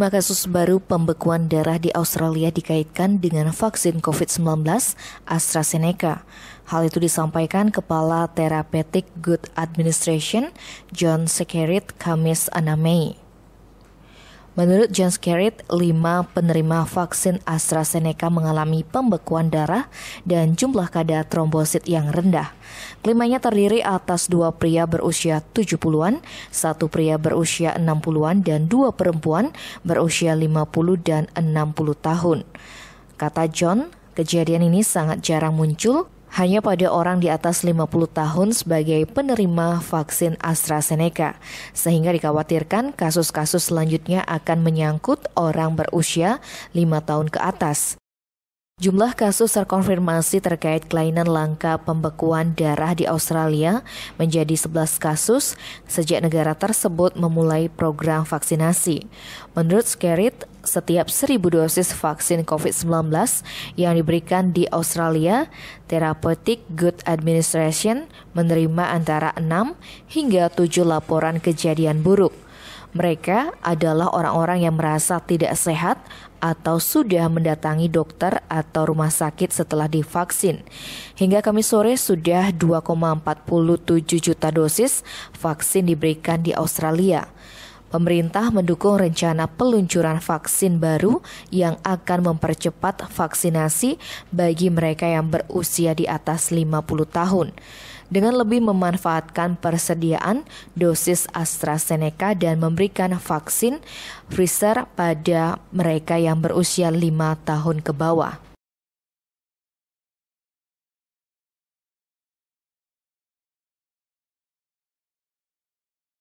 5 kasus baru pembekuan darah di Australia dikaitkan dengan vaksin COVID-19 AstraZeneca. Hal itu disampaikan Kepala Therapeutic Good Administration John Sekerit Kamis 6 Mei. Menurut John Skerritt, lima penerima vaksin AstraZeneca mengalami pembekuan darah dan jumlah kadar trombosit yang rendah. Kelimanya terdiri atas dua pria berusia 70-an, satu pria berusia 60-an, dan dua perempuan berusia 50 dan 60 tahun. Kata John, kejadian ini sangat jarang muncul hanya pada orang di atas 50 tahun sebagai penerima vaksin AstraZeneca, sehingga dikhawatirkan kasus-kasus selanjutnya akan menyangkut orang berusia 5 tahun ke atas. Jumlah kasus terkonfirmasi terkait kelainan langka pembekuan darah di Australia menjadi 11 kasus sejak negara tersebut memulai program vaksinasi. Menurut Skerritt setiap 1000 dosis vaksin COVID-19 yang diberikan di Australia, Therapeutic Good Administration menerima antara 6 hingga 7 laporan kejadian buruk. Mereka adalah orang-orang yang merasa tidak sehat atau sudah mendatangi dokter atau rumah sakit setelah divaksin. Hingga kami sore sudah 2,47 juta dosis vaksin diberikan di Australia. Pemerintah mendukung rencana peluncuran vaksin baru yang akan mempercepat vaksinasi bagi mereka yang berusia di atas 50 tahun dengan lebih memanfaatkan persediaan dosis AstraZeneca dan memberikan vaksin Pfizer pada mereka yang berusia 5 tahun ke bawah.